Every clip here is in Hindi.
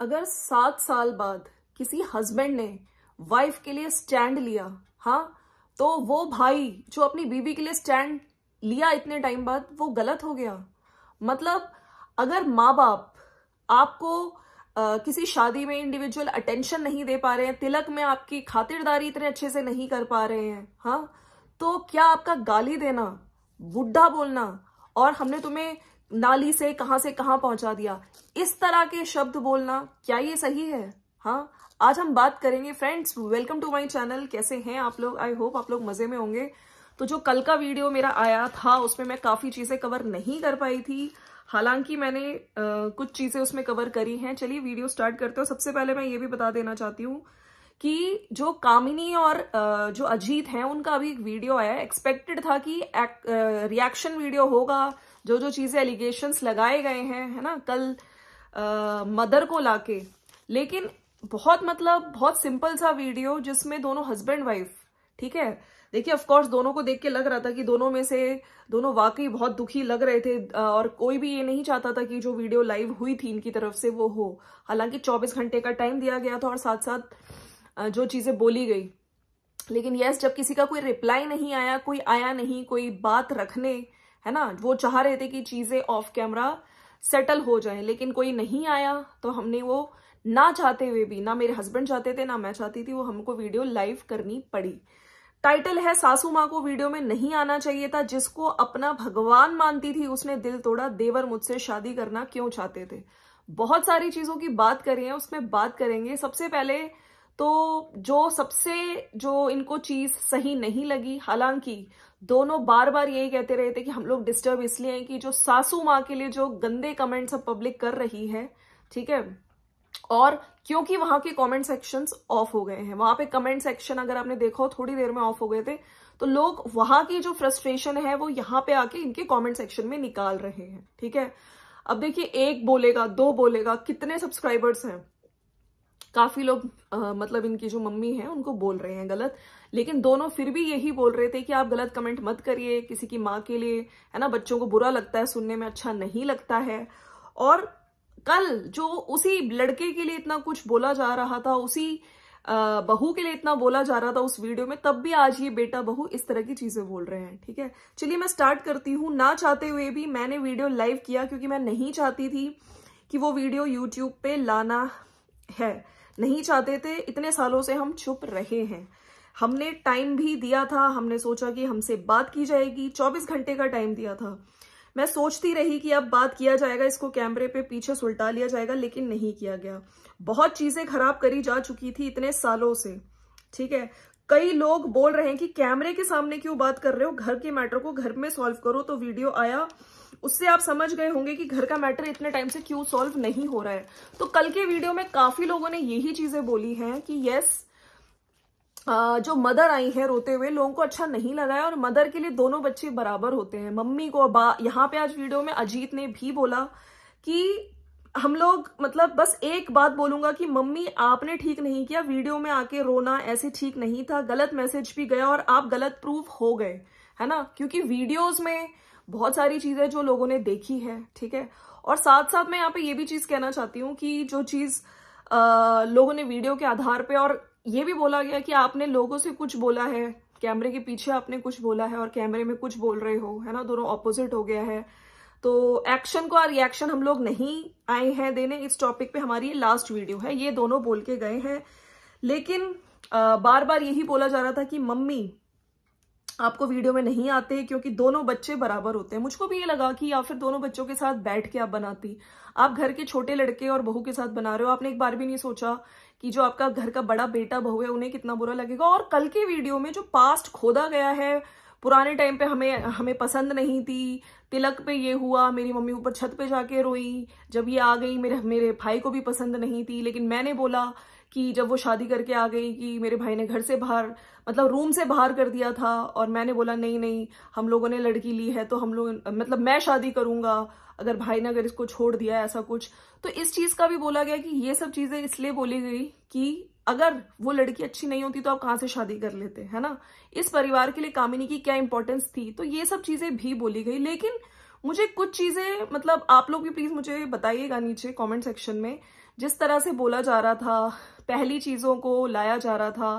अगर सात साल बाद किसी हस्बैंड ने वाइफ के लिए स्टैंड लिया हाँ तो वो भाई जो अपनी बीबी के लिए स्टैंड लिया इतने टाइम बाद वो गलत हो गया मतलब अगर माँ बाप आपको आ, किसी शादी में इंडिविजुअल अटेंशन नहीं दे पा रहे हैं तिलक में आपकी खातिरदारी इतने अच्छे से नहीं कर पा रहे हैं हाँ तो क्या आपका गाली देना बुढ़ा बोलना और हमने तुम्हें नाली से कहां से कहां पहुंचा दिया इस तरह के शब्द बोलना क्या ये सही है हाँ आज हम बात करेंगे friends welcome to my channel कैसे हैं आप लोग आई होप आप लोग मजे में होंगे तो जो कल का वीडियो मेरा आया था उसमें मैं काफी चीजें कवर नहीं कर पाई थी हालांकि मैंने आ, कुछ चीजें उसमें कवर करी हैं चलिए वीडियो स्टार्ट करते हो सबसे पहले मैं ये भी बता देना चाहती हूँ कि जो कामिनी और जो अजीत हैं उनका अभी एक वीडियो आया एक्सपेक्टेड था कि रिएक्शन वीडियो होगा जो जो चीज़ें एलिगेशंस लगाए गए हैं है ना कल आ, मदर को लाके लेकिन बहुत मतलब बहुत सिंपल सा वीडियो जिसमें दोनों हस्बैंड वाइफ ठीक है देखिए ऑफकोर्स दोनों को देख के लग रहा था कि दोनों में से दोनों वाकई बहुत दुखी लग रहे थे और कोई भी ये नहीं चाहता था कि जो वीडियो लाइव हुई थी इनकी तरफ से वो हो हालांकि 24 घंटे का टाइम दिया गया था और साथ साथ जो चीज़ें बोली गई लेकिन यस जब किसी का कोई रिप्लाई नहीं आया कोई आया नहीं कोई बात रखने है ना वो चाह रहे थे कि चीज़ें ऑफ कैमरा सेटल हो जाए लेकिन कोई नहीं आया तो हमने वो ना चाहते हुए भी ना मेरे हस्बैंड चाहते थे ना मैं चाहती थी वो हमको वीडियो लाइव करनी पड़ी टाइटल है सासू माँ को वीडियो में नहीं आना चाहिए था जिसको अपना भगवान मानती थी उसने दिल तोड़ा देवर मुझसे शादी करना क्यों चाहते थे बहुत सारी चीजों की बात करी है उसमें बात करेंगे सबसे पहले तो जो सबसे जो इनको चीज सही नहीं लगी हालांकि दोनों बार बार यही कहते रहे थे कि हम लोग डिस्टर्ब इसलिए हैं कि जो सासू माँ के लिए जो गंदे कमेंट्स अब पब्लिक कर रही है ठीक है और क्योंकि वहां के कमेंट सेक्शंस ऑफ हो गए हैं वहां पे कमेंट सेक्शन अगर आपने देखा हो थोड़ी देर में ऑफ हो गए थे तो लोग वहां की जो फ्रस्ट्रेशन है वो यहां पे आके इनके कमेंट सेक्शन में निकाल रहे हैं ठीक है अब देखिए एक बोलेगा दो बोलेगा कितने सब्सक्राइबर्स हैं काफ़ी लोग आ, मतलब इनकी जो मम्मी है उनको बोल रहे हैं गलत लेकिन दोनों फिर भी यही बोल रहे थे कि आप गलत कमेंट मत करिए किसी की माँ के लिए है ना बच्चों को बुरा लगता है सुनने में अच्छा नहीं लगता है और कल जो उसी लड़के के लिए इतना कुछ बोला जा रहा था उसी बहू के लिए इतना बोला जा रहा था उस वीडियो में तब भी आज ये बेटा बहू इस तरह की चीजें बोल रहे हैं ठीक है चलिए मैं स्टार्ट करती हूँ ना चाहते हुए भी मैंने वीडियो लाइव किया क्योंकि मैं नहीं चाहती थी कि वो वीडियो यूट्यूब पे लाना है नहीं चाहते थे इतने सालों से हम छुप रहे हैं हमने टाइम भी दिया था हमने सोचा कि हमसे बात की जाएगी 24 घंटे का टाइम दिया था मैं सोचती रही कि अब बात किया जाएगा इसको कैमरे पे पीछे सुलटा लिया जाएगा लेकिन नहीं किया गया बहुत चीज़ें खराब करी जा चुकी थी इतने सालों से ठीक है कई लोग बोल रहे हैं कि कैमरे के सामने क्यों बात कर रहे हो घर के मैटर को घर में सॉल्व करो तो वीडियो आया उससे आप समझ गए होंगे कि घर का मैटर इतने टाइम से क्यों सॉल्व नहीं हो रहा है तो कल के वीडियो में काफी लोगों ने यही चीजें बोली हैं कि यस जो मदर आई है रोते हुए लोगों को अच्छा नहीं लगा है और मदर के लिए दोनों बच्चे बराबर होते हैं मम्मी को यहां पे आज वीडियो में अजीत ने भी बोला कि हम लोग मतलब बस एक बात बोलूंगा कि मम्मी आपने ठीक नहीं किया वीडियो में आके रोना ऐसे ठीक नहीं था गलत मैसेज भी गया और आप गलत प्रूफ हो गए है ना क्योंकि वीडियोस में बहुत सारी चीजें जो लोगों ने देखी है ठीक है और साथ साथ मैं यहाँ पे ये भी चीज कहना चाहती हूँ कि जो चीज लोगों ने वीडियो के आधार पर और ये भी बोला गया कि आपने लोगों से कुछ बोला है कैमरे के पीछे आपने कुछ बोला है और कैमरे में कुछ बोल रहे हो है ना दोनों ऑपोजिट हो गया है तो एक्शन को और रिएक्शन हम लोग नहीं आए हैं देने इस टॉपिक पे हमारी लास्ट वीडियो है ये दोनों बोल के गए हैं लेकिन आ, बार बार यही बोला जा रहा था कि मम्मी आपको वीडियो में नहीं आते क्योंकि दोनों बच्चे बराबर होते हैं मुझको भी ये लगा कि या फिर दोनों बच्चों के साथ बैठ के आप बनाती आप घर के छोटे लड़के और बहू के साथ बना रहे हो आपने एक बार भी नहीं सोचा कि जो आपका घर का बड़ा बेटा बहू है उन्हें कितना बुरा लगेगा और कल के वीडियो में जो पास्ट खोदा गया है पुराने टाइम पे हमें हमें पसंद नहीं थी तिलक पे ये हुआ मेरी मम्मी ऊपर छत पे जाके रोई जब ये आ गई मेरे मेरे भाई को भी पसंद नहीं थी लेकिन मैंने बोला कि जब वो शादी करके आ गई कि मेरे भाई ने घर से बाहर मतलब रूम से बाहर कर दिया था और मैंने बोला नहीं नहीं हम लोगों ने लड़की ली है तो हम लोग मतलब मैं शादी करूंगा अगर भाई ने अगर इसको छोड़ दिया ऐसा कुछ तो इस चीज़ का भी बोला गया कि ये सब चीज़ें इसलिए बोली गई कि अगर वो लड़की अच्छी नहीं होती तो आप कहां से शादी कर लेते है ना इस परिवार के लिए कामिनी की क्या इंपॉर्टेंस थी तो ये सब चीजें भी बोली गई लेकिन मुझे कुछ चीजें मतलब आप लोग भी प्लीज मुझे बताइएगा नीचे कमेंट सेक्शन में जिस तरह से बोला जा रहा था पहली चीजों को लाया जा रहा था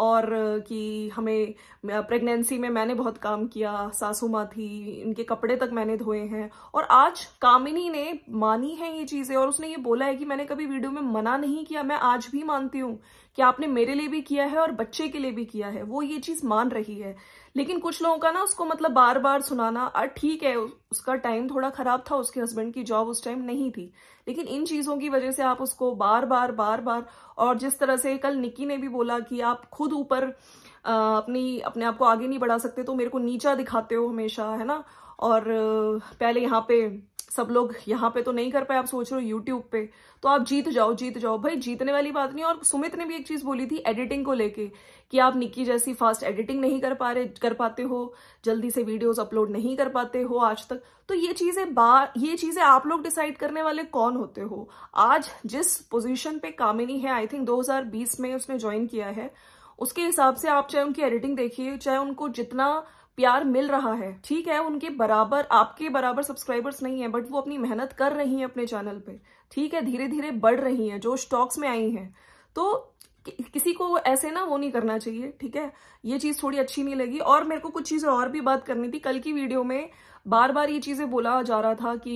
और कि हमें प्रेगनेंसी में मैंने बहुत काम किया सासू माँ थी इनके कपड़े तक मैंने धोए हैं और आज कामिनी ने मानी है ये चीज़ें और उसने ये बोला है कि मैंने कभी वीडियो में मना नहीं किया मैं आज भी मानती हूँ कि आपने मेरे लिए भी किया है और बच्चे के लिए भी किया है वो ये चीज़ मान रही है लेकिन कुछ लोगों का ना उसको मतलब बार बार सुनाना ठीक है उसका टाइम थोड़ा खराब था उसके हस्बैंड की जॉब उस टाइम नहीं थी लेकिन इन चीज़ों की वजह से आप उसको बार बार बार बार और जिस तरह से कल निक्की ने भी बोला कि आप खुद ऊपर अपनी अपने आप को आगे नहीं बढ़ा सकते तो मेरे को नीचा दिखाते हो हमेशा है ना और पहले यहाँ पे सब लोग यहाँ पे तो नहीं कर पाए आप सोच रहे हो यूट्यूब पे तो आप जीत जाओ जीत जाओ भाई जीतने वाली बात नहीं और सुमित ने भी एक चीज बोली थी एडिटिंग को लेके कि आप निक्की जैसी फास्ट एडिटिंग नहीं कर पा रहे कर पाते हो जल्दी से वीडियोस अपलोड नहीं कर पाते हो आज तक तो ये चीजें बा ये चीजें आप लोग डिसाइड करने वाले कौन होते हो आज जिस पोजिशन पे कामिनी है आई थिंक दो में उसने ज्वाइन किया है उसके हिसाब से आप चाहे उनकी एडिटिंग देखिए चाहे उनको जितना प्यार मिल रहा है ठीक है उनके बराबर आपके बराबर सब्सक्राइबर्स नहीं है बट वो अपनी मेहनत कर रही है अपने चैनल पे ठीक है धीरे धीरे बढ़ रही है जो स्टॉक्स में आई हैं तो कि, किसी को ऐसे ना वो नहीं करना चाहिए ठीक है ये चीज़ थोड़ी अच्छी नहीं लगी और मेरे को कुछ चीज़ें और भी बात करनी थी कल की वीडियो में बार बार ये चीज़ें बोला जा रहा था कि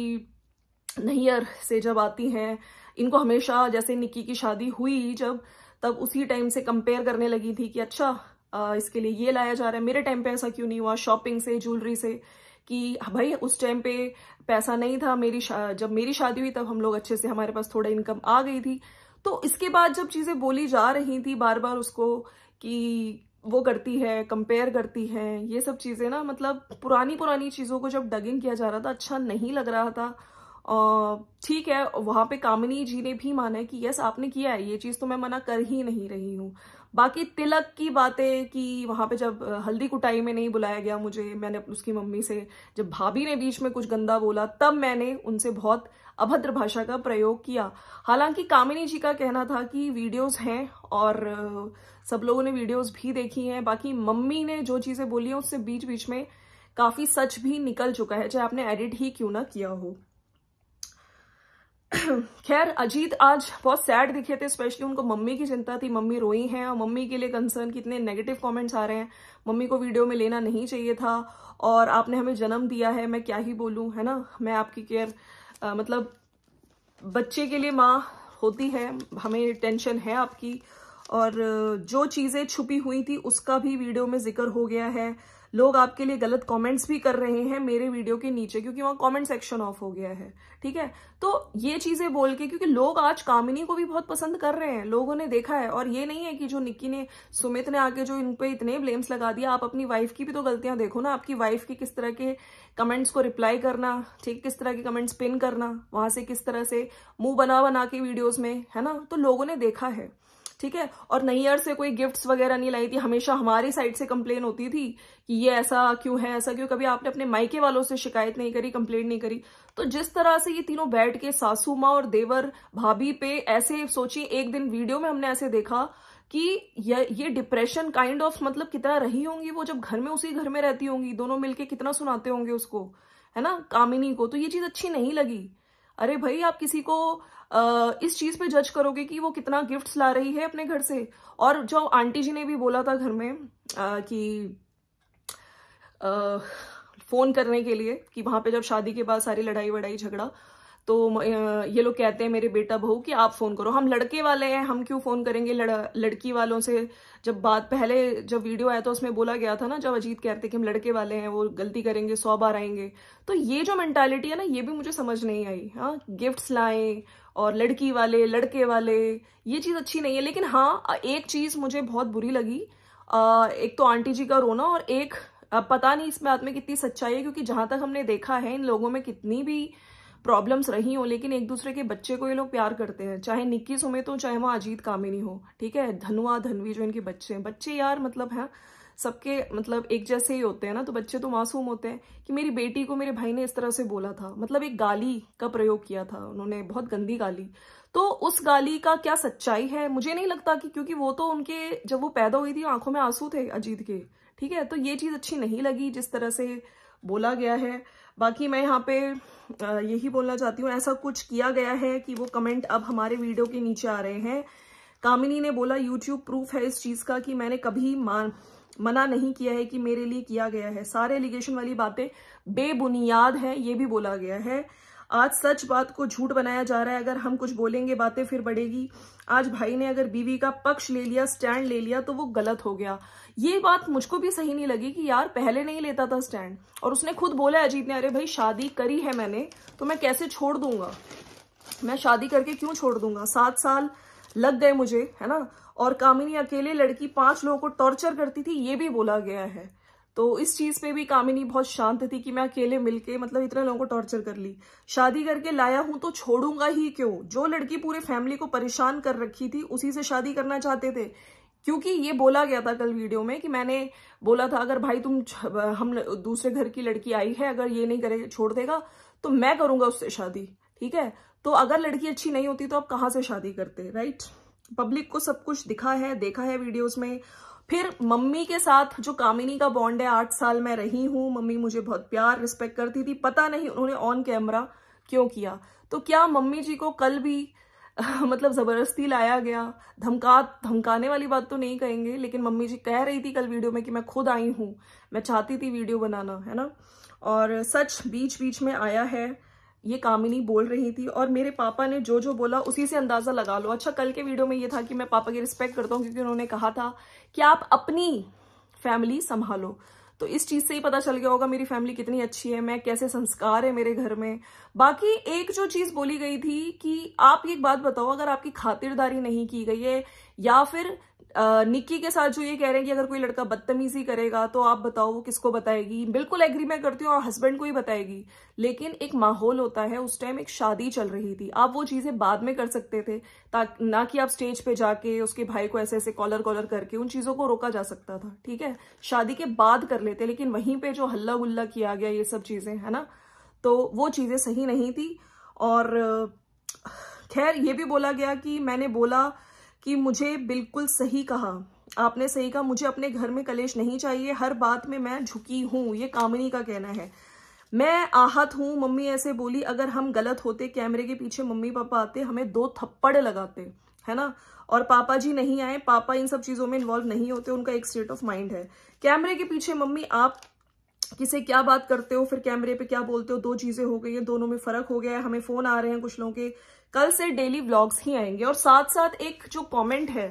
नैयर से जब आती हैं इनको हमेशा जैसे निक्की की शादी हुई जब तब उसी टाइम से कंपेयर करने लगी थी कि अच्छा इसके लिए ये लाया जा रहा है मेरे टाइम पे ऐसा क्यों नहीं हुआ शॉपिंग से ज्वेलरी से कि भाई उस टाइम पे पैसा नहीं था मेरी जब मेरी शादी हुई तब हम लोग अच्छे से हमारे पास थोड़ा इनकम आ गई थी तो इसके बाद जब चीज़ें बोली जा रही थी बार बार उसको कि वो करती है कंपेयर करती है ये सब चीज़ें ना मतलब पुरानी पुरानी चीज़ों को जब डगिंग किया जा रहा था अच्छा नहीं लग रहा था ठीक है वहां पे कामिनी जी ने भी माना है कि यस आपने किया है ये चीज़ तो मैं मना कर ही नहीं रही हूं बाकी तिलक की बातें कि वहाँ पे जब हल्दी कुटाई में नहीं बुलाया गया मुझे मैंने उसकी मम्मी से जब भाभी ने बीच में कुछ गंदा बोला तब मैंने उनसे बहुत अभद्र भाषा का प्रयोग किया हालांकि कामिनी जी का कहना था कि वीडियोस हैं और सब लोगों ने वीडियोस भी देखी हैं बाकी मम्मी ने जो चीज़ें बोली हैं उससे बीच बीच में काफ़ी सच भी निकल चुका है चाहे आपने एडिट ही क्यों ना किया हो खैर अजीत आज बहुत सैड दिखे थे स्पेशली उनको मम्मी की चिंता थी मम्मी रोई हैं और मम्मी के लिए कंसर्न कितने नेगेटिव कमेंट्स आ रहे हैं मम्मी को वीडियो में लेना नहीं चाहिए था और आपने हमें जन्म दिया है मैं क्या ही बोलूं है ना मैं आपकी केयर मतलब बच्चे के लिए माँ होती है हमें टेंशन है आपकी और जो चीज़ें छुपी हुई थी उसका भी वीडियो में जिक्र हो गया है लोग आपके लिए गलत कमेंट्स भी कर रहे हैं मेरे वीडियो के नीचे क्योंकि वहां कमेंट सेक्शन ऑफ हो गया है ठीक है तो ये चीजें बोल के क्योंकि लोग आज कामिनी को भी बहुत पसंद कर रहे हैं लोगों ने देखा है और ये नहीं है कि जो निक्की ने सुमित ने आके जो इन पे इतने ब्लेम्स लगा दिया आप अपनी वाइफ की भी तो गलतियां देखो ना आपकी वाइफ की किस तरह के कमेंट्स को रिप्लाई करना ठीक किस तरह के कमेंट्स पिन करना वहां से किस तरह से मुंह बना बना के वीडियोज में है ना तो लोगों ने देखा है ठीक है और नैयर से कोई गिफ्ट्स वगैरह नहीं लाई थी हमेशा हमारी साइड से कंप्लेन होती थी कि ये ऐसा क्यों है ऐसा क्यों कभी आपने अपने मायके वालों से शिकायत नहीं करी कंप्लेन नहीं करी तो जिस तरह से ये तीनों बैठ के सासू माँ और देवर भाभी पे ऐसे सोची एक दिन वीडियो में हमने ऐसे देखा कि ये ये डिप्रेशन काइंड ऑफ मतलब कितना रही होंगी वो जब घर में उसी घर में रहती होंगी दोनों मिलके कितना सुनाते होंगे उसको है ना कामिनी को तो ये चीज अच्छी नहीं लगी अरे भाई आप किसी को आ, इस चीज पे जज करोगे कि वो कितना गिफ्ट्स ला रही है अपने घर से और जो आंटी जी ने भी बोला था घर में आ, कि आ, फोन करने के लिए कि वहां पे जब शादी के बाद सारी लड़ाई वड़ाई झगड़ा तो ये लोग कहते हैं मेरे बेटा बहू कि आप फ़ोन करो हम लड़के वाले हैं हम क्यों फ़ोन करेंगे लड़, लड़की वालों से जब बात पहले जब वीडियो आया तो उसमें बोला गया था ना जब अजीत कहते कि हम लड़के वाले हैं वो गलती करेंगे सौ बार आएंगे तो ये जो मैंटेलिटी है ना ये भी मुझे समझ नहीं आई हाँ गिफ्ट्स लाएं और लड़की वाले लड़के वाले ये चीज़ अच्छी नहीं है लेकिन हाँ एक चीज़ मुझे बहुत बुरी लगी एक तो आंटी जी का रोना और एक पता नहीं इस बात में कितनी सच्चाई है क्योंकि जहाँ तक हमने देखा है इन लोगों में कितनी भी प्रॉब्लम्स रही हो लेकिन एक दूसरे के बच्चे को ये लोग प्यार करते हैं चाहे निक्की सुमित हो चाहे वो अजीत कामिनी हो ठीक है धनुआ धनवी जो इनके बच्चे हैं बच्चे यार मतलब है सबके मतलब एक जैसे ही होते हैं ना तो बच्चे तो मासूम होते हैं कि मेरी बेटी को मेरे भाई ने इस तरह से बोला था मतलब एक गाली का प्रयोग किया था उन्होंने बहुत गंदी गाली तो उस गाली का क्या सच्चाई है मुझे नहीं लगता कि क्योंकि वो तो उनके जब वो पैदा हुई थी आंखों में आंसू थे अजीत के ठीक है तो ये चीज़ अच्छी नहीं लगी जिस तरह से बोला गया है बाकी मैं यहाँ पे यही बोलना चाहती हूँ ऐसा कुछ किया गया है कि वो कमेंट अब हमारे वीडियो के नीचे आ रहे हैं कामिनी ने बोला यूट्यूब प्रूफ है इस चीज़ का कि मैंने कभी मान मना नहीं किया है कि मेरे लिए किया गया है सारे एलिगेशन वाली बातें बेबुनियाद है ये भी बोला गया है आज सच बात को झूठ बनाया जा रहा है अगर हम कुछ बोलेंगे बातें फिर बढ़ेगी आज भाई ने अगर बीवी का पक्ष ले लिया स्टैंड ले लिया तो वो गलत हो गया ये बात मुझको भी सही नहीं लगी कि यार पहले नहीं लेता था स्टैंड और उसने खुद बोला अजीत ने अरे भाई शादी करी है मैंने तो मैं कैसे छोड़ दूंगा मैं शादी करके क्यों छोड़ दूंगा सात साल लग गए मुझे है ना और कामिनी अकेले लड़की पांच लोगों को टॉर्चर करती थी ये भी बोला गया है तो इस चीज पे भी कामिनी बहुत शांत थी कि मैं अकेले मिलके मतलब इतने लोगों को टॉर्चर कर ली शादी करके लाया हूं तो छोड़ूंगा ही क्यों जो लड़की पूरे फैमिली को परेशान कर रखी थी उसी से शादी करना चाहते थे क्योंकि ये बोला गया था कल वीडियो में कि मैंने बोला था अगर भाई तुम हम दूसरे घर की लड़की आई है अगर ये नहीं करे छोड़ देगा तो मैं करूंगा उससे शादी ठीक है तो अगर लड़की अच्छी नहीं होती तो आप कहाँ से शादी करते राइट पब्लिक को सब कुछ दिखा है देखा है वीडियोस में फिर मम्मी के साथ जो कामिनी का बॉन्ड है आठ साल मैं रही हूं मम्मी मुझे बहुत प्यार रिस्पेक्ट करती थी पता नहीं उन्होंने ऑन कैमरा क्यों किया तो क्या मम्मी जी को कल भी मतलब ज़बरदस्ती लाया गया धमका धमकाने वाली बात तो नहीं कहेंगे लेकिन मम्मी जी कह रही थी कल वीडियो में कि मैं खुद आई हूं मैं चाहती थी वीडियो बनाना है ना और सच बीच बीच में आया है ये कामिनी बोल रही थी और मेरे पापा ने जो जो बोला उसी से अंदाज़ा लगा लो अच्छा कल के वीडियो में ये था कि मैं पापा की रिस्पेक्ट करता हूँ क्योंकि उन्होंने कहा था कि आप अपनी फैमिली संभालो तो इस चीज़ से ही पता चल गया होगा मेरी फैमिली कितनी अच्छी है मैं कैसे संस्कार है मेरे घर में बाकी एक जो चीज़ बोली गई थी कि आप एक बात बताओ अगर आपकी खातिरदारी नहीं की गई है या फिर निक्की के साथ जो ये कह रहे हैं कि अगर कोई लड़का बदतमीजी करेगा तो आप बताओ वो किसको बताएगी बिल्कुल एग्री मैं करती हूँ और हस्बैंड को ही बताएगी लेकिन एक माहौल होता है उस टाइम एक शादी चल रही थी आप वो चीज़ें बाद में कर सकते थे ना कि आप स्टेज पे जाके उसके भाई को ऐसे ऐसे कॉलर कॉलर करके उन चीज़ों को रोका जा सकता था ठीक है शादी के बाद कर लेते लेकिन वहीं पर जो हल्ला गुल्ला किया गया ये सब चीज़ें है ना तो वो चीज़ें सही नहीं थी और खैर ये भी बोला गया कि मैंने बोला कि मुझे बिल्कुल सही कहा आपने सही कहा मुझे अपने घर में कलेश नहीं चाहिए हर बात में मैं झुकी हूं ये कामिनी का कहना है मैं आहत हूं मम्मी ऐसे बोली अगर हम गलत होते कैमरे के पीछे मम्मी पापा आते हमें दो थप्पड़ लगाते है ना और पापा जी नहीं आए पापा इन सब चीजों में इन्वॉल्व नहीं होते उनका एक स्टेट ऑफ माइंड है कैमरे के पीछे मम्मी आप किसे क्या बात करते हो फिर कैमरे पे क्या बोलते हो दो चीजें हो गई हैं दोनों में फर्क हो गया है हमें फोन आ रहे हैं कुछ लोगों के कल से डेली व्लॉग्स ही आएंगे और साथ साथ एक जो कमेंट है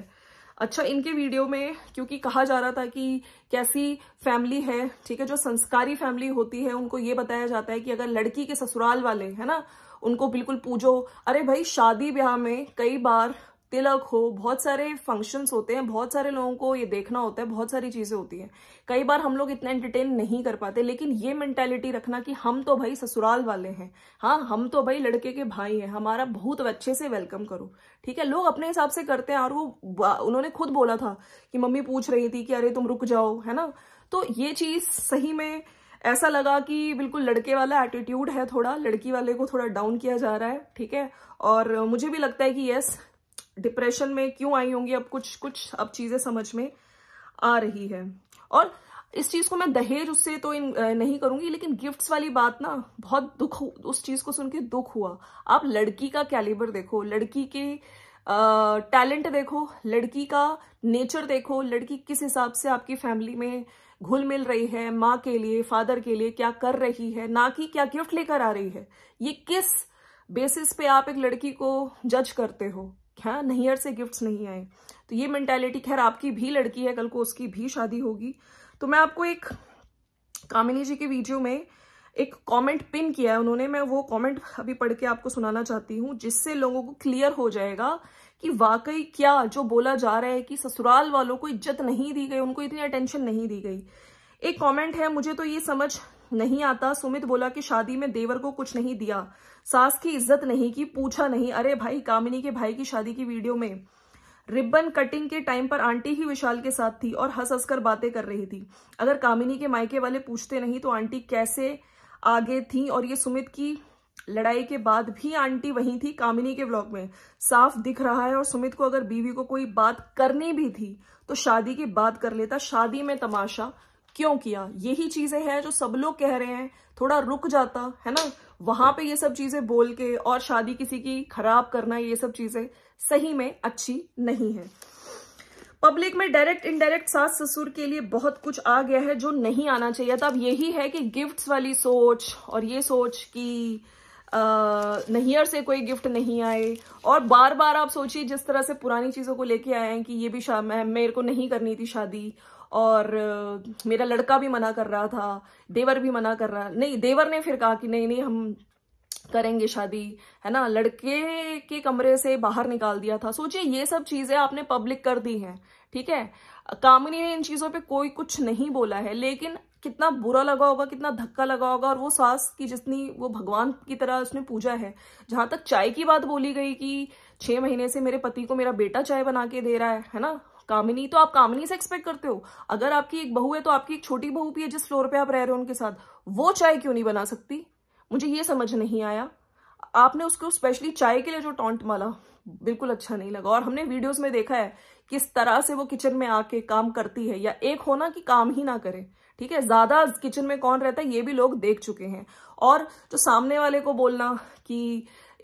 अच्छा इनके वीडियो में क्योंकि कहा जा रहा था कि कैसी फैमिली है ठीक है जो संस्कारी फैमिली होती है उनको ये बताया जाता है कि अगर लड़की के ससुराल वाले है ना उनको बिल्कुल पूजो अरे भाई शादी ब्याह में कई बार तिलक हो बहुत सारे फंक्शंस होते हैं बहुत सारे लोगों को ये देखना होता है बहुत सारी चीज़ें होती हैं कई बार हम लोग इतना एंटरटेन नहीं कर पाते लेकिन ये मेंटेलिटी रखना कि हम तो भाई ससुराल वाले हैं हाँ हम तो भाई लड़के के भाई हैं हमारा बहुत अच्छे से वेलकम करो ठीक है लोग अपने हिसाब से करते हैं और वो उन्होंने खुद बोला था कि मम्मी पूछ रही थी कि अरे तुम रुक जाओ है ना तो ये चीज़ सही में ऐसा लगा कि बिल्कुल लड़के वाला एटीट्यूड है थोड़ा लड़की वाले को थोड़ा डाउन किया जा रहा है ठीक है और मुझे भी लगता है कि यस डिप्रेशन में क्यों आई होंगी अब कुछ कुछ अब चीज़ें समझ में आ रही है और इस चीज़ को मैं दहेज उससे तो इन नहीं करूंगी लेकिन गिफ्ट्स वाली बात ना बहुत दुख उस चीज़ को सुन के दुख हुआ आप लड़की का कैलिबर देखो लड़की के टैलेंट देखो लड़की का नेचर देखो लड़की किस हिसाब से आपकी फैमिली में घुल मिल रही है माँ के लिए फादर के लिए क्या कर रही है ना कि क्या गिफ्ट लेकर आ रही है ये किस बेसिस पे आप एक लड़की को जज करते हो हाँ नैहर से गिफ्ट्स नहीं आए तो ये मैंटेलिटी खैर आपकी भी लड़की है कल को उसकी भी शादी होगी तो मैं आपको एक कामिनी जी के वीडियो में एक कमेंट पिन किया है उन्होंने मैं वो कमेंट अभी पढ़ के आपको सुनाना चाहती हूँ जिससे लोगों को क्लियर हो जाएगा कि वाकई क्या जो बोला जा रहा है कि ससुराल वालों को इज्जत नहीं दी गई उनको इतनी अटेंशन नहीं दी गई एक कमेंट है मुझे तो ये समझ नहीं आता सुमित बोला कि शादी में देवर को कुछ नहीं दिया सास की इज्जत नहीं की पूछा नहीं अरे भाई कामिनी के भाई की शादी की वीडियो में रिबन कटिंग के टाइम पर आंटी ही विशाल के साथ थी और हंस हंसकर बातें कर रही थी अगर कामिनी के मायके वाले पूछते नहीं तो आंटी कैसे आगे थी और ये सुमित की लड़ाई के बाद भी आंटी वहीं थी कामिनी के ब्लॉग में साफ दिख रहा है और सुमित को अगर बीवी को कोई बात करनी भी थी तो शादी की बात कर लेता शादी में तमाशा क्यों किया यही चीजें हैं जो सब लोग कह रहे हैं थोड़ा रुक जाता है ना वहां पे ये सब चीजें बोल के और शादी किसी की खराब करना ये सब चीजें सही में अच्छी नहीं है पब्लिक में डायरेक्ट इनडायरेक्ट सास ससुर के लिए बहुत कुछ आ गया है जो नहीं आना चाहिए था अब यही है कि गिफ्ट्स वाली सोच और ये सोच कि नहियर से कोई गिफ्ट नहीं आए और बार बार आप सोचिए जिस तरह से पुरानी चीज़ों को लेके आए हैं कि ये भी मेरे को नहीं करनी थी शादी और मेरा लड़का भी मना कर रहा था देवर भी मना कर रहा नहीं देवर ने फिर कहा कि नहीं नहीं हम करेंगे शादी है ना लड़के के कमरे से बाहर निकाल दिया था सोचिए ये सब चीज़ें आपने पब्लिक कर दी हैं ठीक है कामिनी ने इन चीज़ों पे कोई कुछ नहीं बोला है लेकिन कितना बुरा लगा होगा कितना धक्का लगा होगा और वो सास की जितनी वो भगवान की तरह उसने पूजा है जहां तक चाय की बात बोली गई कि छह महीने से मेरे पति को मेरा बेटा चाय बना के दे रहा है है ना कामिनी तो आप कामिनी से एक्सपेक्ट करते हो अगर आपकी एक बहू है तो आपकी एक छोटी बहू भी है जिस फ्लोर पे आप रह रहे हो उनके साथ वो चाय क्यों नहीं बना सकती मुझे ये समझ नहीं आया आपने उसको स्पेशली चाय के लिए जो टॉन्ट माला बिल्कुल अच्छा नहीं लगा और हमने वीडियोस में देखा है किस तरह से वो किचन में आके काम करती है या एक होना कि काम ही ना करे ठीक है ज्यादा किचन में कौन रहता है ये भी लोग देख चुके हैं और जो सामने वाले को बोलना कि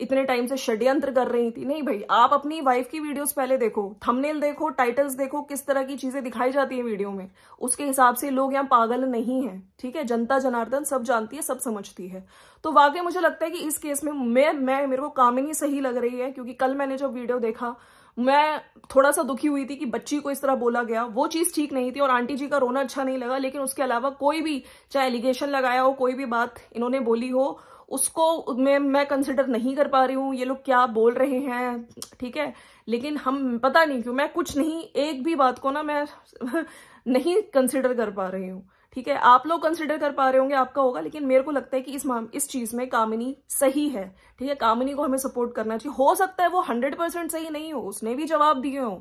इतने टाइम से षड्यंत्र कर रही थी नहीं भाई आप अपनी वाइफ की वीडियोस पहले देखो थंबनेल देखो टाइटल्स देखो किस तरह की चीजें दिखाई जाती है वीडियो में उसके हिसाब से लोग यहाँ पागल नहीं है ठीक है जनता जनार्दन सब जानती है सब समझती है तो वाकई मुझे लगता है कि इस केस में मैं मैं मेरे को कामिनी सही लग रही है क्योंकि कल मैंने जब वीडियो देखा मैं थोड़ा सा दुखी हुई थी कि बच्ची को इस तरह बोला गया वो चीज ठीक नहीं थी और आंटी जी का रोना अच्छा नहीं लगा लेकिन उसके अलावा कोई भी चाहे एलिगेशन लगाया हो कोई भी बात इन्होंने बोली हो उसको मैं मैं कंसिडर नहीं कर पा रही हूँ ये लोग क्या बोल रहे हैं ठीक है लेकिन हम पता नहीं क्यों मैं कुछ नहीं एक भी बात को ना मैं नहीं कंसिडर कर पा रही हूँ ठीक है आप लोग कंसिडर कर पा रहे होंगे आपका होगा लेकिन मेरे को लगता है कि इस इस चीज में कामिनी सही है ठीक है कामिनी को हमें सपोर्ट करना चाहिए हो सकता है वो हंड्रेड परसेंट सही नहीं हो उसने भी जवाब दिए हों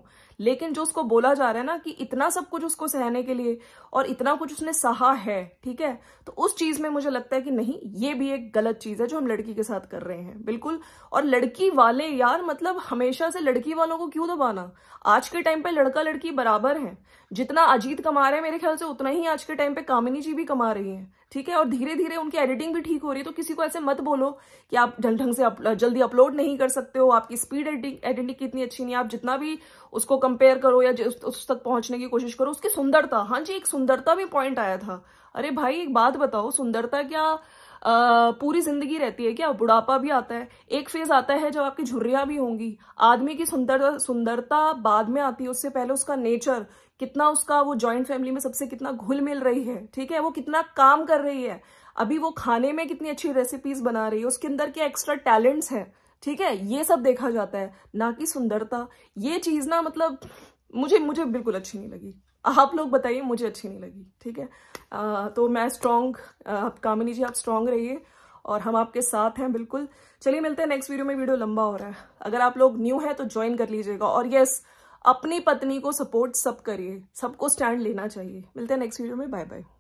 लेकिन जो उसको बोला जा रहा है ना कि इतना सब कुछ उसको सहने के लिए और इतना कुछ उसने सहा है ठीक है तो उस चीज में मुझे लगता है कि नहीं ये भी एक गलत चीज है जो हम लड़की के साथ कर रहे हैं बिल्कुल और लड़की वाले यार मतलब हमेशा से लड़की वालों को क्यों दबाना आज के टाइम पे लड़का लड़की बराबर है जितना अजीत कमा रहे हैं मेरे ख्याल से उतना ही आज के टाइम पे कामिनी जी भी कमा रही है ठीक है और धीरे धीरे उनकी एडिटिंग भी ठीक हो रही है तो किसी को ऐसे मत बोलो कि आप ढंग ढंग से अप, जल्दी अपलोड नहीं कर सकते हो आपकी स्पीड एडिटिंग एडिटिंग कितनी अच्छी नहीं आप जितना भी उसको कंपेयर करो या उस तक पहुंचने की कोशिश करो उसकी सुंदरता हाँ जी एक सुंदरता भी पॉइंट आया था अरे भाई एक बात बताओ सुंदरता क्या आ, पूरी जिंदगी रहती है क्या बुढ़ापा भी आता है एक फेज आता है जब आपकी झुर्रिया भी होंगी आदमी की सुंदरता सुंदरता बाद में आती है उससे पहले उसका नेचर कितना उसका वो जॉइंट फैमिली में सबसे कितना घुल मिल रही है ठीक है वो कितना काम कर रही है अभी वो खाने में कितनी अच्छी रेसिपीज बना रही है उसके अंदर क्या एक्स्ट्रा टैलेंट्स हैं ठीक है ये सब देखा जाता है ना कि सुंदरता ये चीज ना मतलब मुझे मुझे बिल्कुल अच्छी नहीं लगी आप लोग बताइए मुझे अच्छी नहीं लगी ठीक है आ, तो मैं स्ट्रांग आप कामिनी जी आप स्ट्रांग रहिए और हम आपके साथ हैं बिल्कुल चलिए मिलते हैं नेक्स्ट वीडियो में वीडियो लंबा हो रहा है अगर आप लोग न्यू है तो ज्वाइन कर लीजिएगा और यस अपनी पत्नी को सपोर्ट सब करिए सबको स्टैंड लेना चाहिए मिलते हैं नेक्स्ट वीडियो में बाय बाय